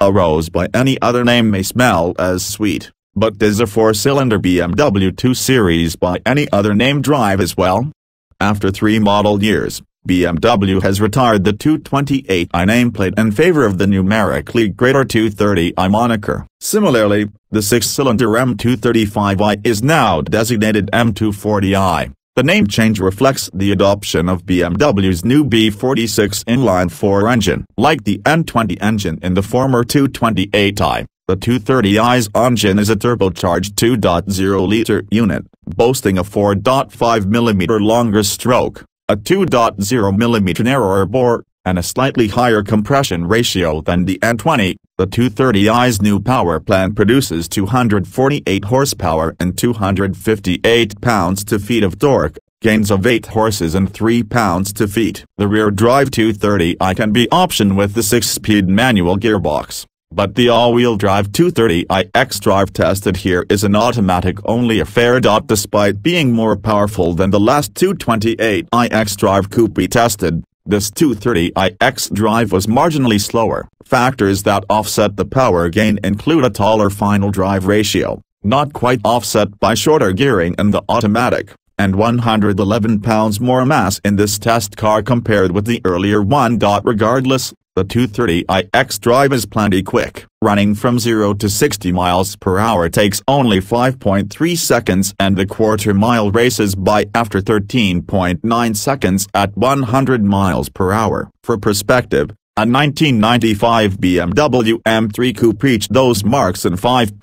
A rose by any other name may smell as sweet, but does a four-cylinder BMW 2 Series by any other name drive as well? After three model years, BMW has retired the 228i nameplate in favor of the numerically greater 230i moniker. Similarly, the six-cylinder M235i is now designated M240i. The name change reflects the adoption of BMW's new B46 inline-four engine. Like the N20 engine in the former 228i, the 230i's engine is a turbocharged 2.0-liter unit, boasting a 4.5 mm longer stroke, a 2.0 mm narrower bore, and a slightly higher compression ratio than the N20, the 230i's new power plant produces 248 horsepower and 258 pounds-to-feet of torque, gains of 8 horses and 3 pounds-to-feet. The rear drive 230i can be optioned with the 6-speed manual gearbox, but the all-wheel drive 230i xDrive tested here is an automatic only affair. Despite being more powerful than the last 228i xDrive coupe we tested, this 230iX drive was marginally slower. Factors that offset the power gain include a taller final drive ratio, not quite offset by shorter gearing in the automatic, and 111 pounds more mass in this test car compared with the earlier one. Regardless, the 230iX drive is plenty quick, running from 0 to 60 miles per hour takes only 5.3 seconds and the quarter mile races by after 13.9 seconds at 100 miles per hour. For perspective, a 1995 BMW M3 Coupe reached those marks in 5.6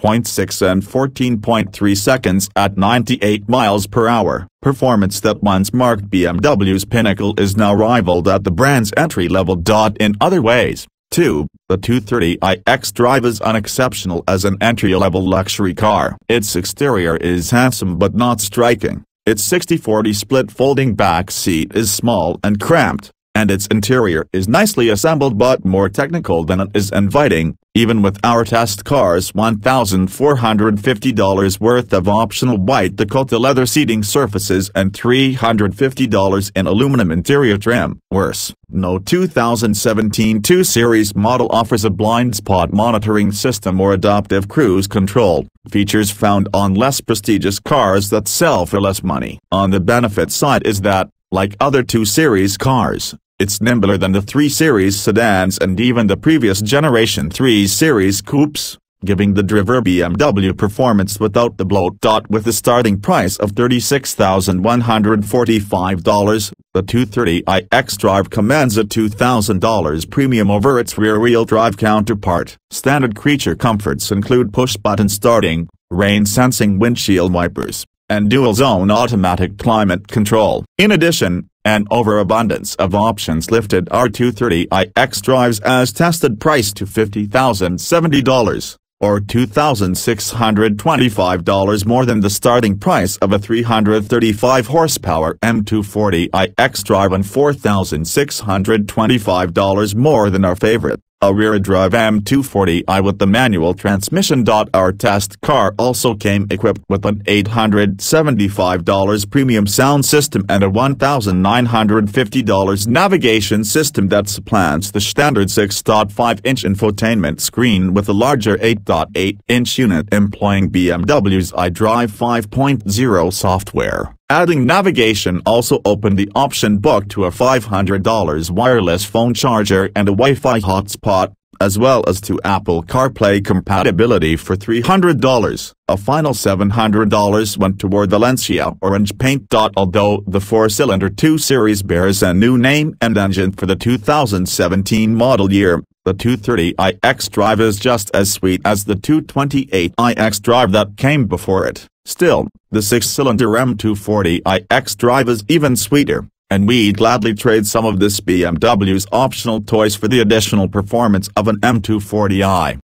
and 14.3 seconds at 98 miles per hour. Performance that once marked BMW's pinnacle is now rivaled at the brand's entry level. In other ways, too, the 230iX Drive is unexceptional as an entry-level luxury car. Its exterior is handsome but not striking. Its 60-40 split folding back seat is small and cramped and its interior is nicely assembled but more technical than it is inviting, even with our test car's $1,450 worth of optional white Dakota leather seating surfaces and $350 in aluminum interior trim. Worse, no 2017 2 Series model offers a blind spot monitoring system or adaptive cruise control, features found on less prestigious cars that sell for less money. On the benefit side is that, like other 2 Series cars, it's nimbler than the 3 Series sedans and even the previous generation 3 Series coupes, giving the driver BMW performance without the bloat. Dot With the starting price of $36,145, the 230iX Drive commands a $2,000 premium over its rear-wheel drive counterpart. Standard creature comforts include push-button starting, rain-sensing windshield wipers, and dual-zone automatic climate control. In addition, an overabundance of options lifted R230iX drives as tested price to $50,070, or $2,625 more than the starting price of a 335 horsepower M240iX drive and $4,625 more than our favorite a rear drive M240i with the manual transmission. Our test car also came equipped with an $875 premium sound system and a $1,950 navigation system that supplants the standard 6.5-inch infotainment screen with a larger 8.8-inch unit employing BMW's iDrive 5.0 software. Adding navigation also opened the option book to a $500 wireless phone charger and a Wi-Fi hotspot, as well as to Apple CarPlay compatibility for $300. A final $700 went toward the Lancia Orange paint. Although the four-cylinder 2 Series bears a new name and engine for the 2017 model year, the 230iX drive is just as sweet as the 228iX drive that came before it. Still, the six-cylinder M240iX drive is even sweeter, and we'd gladly trade some of this BMW's optional toys for the additional performance of an M240i.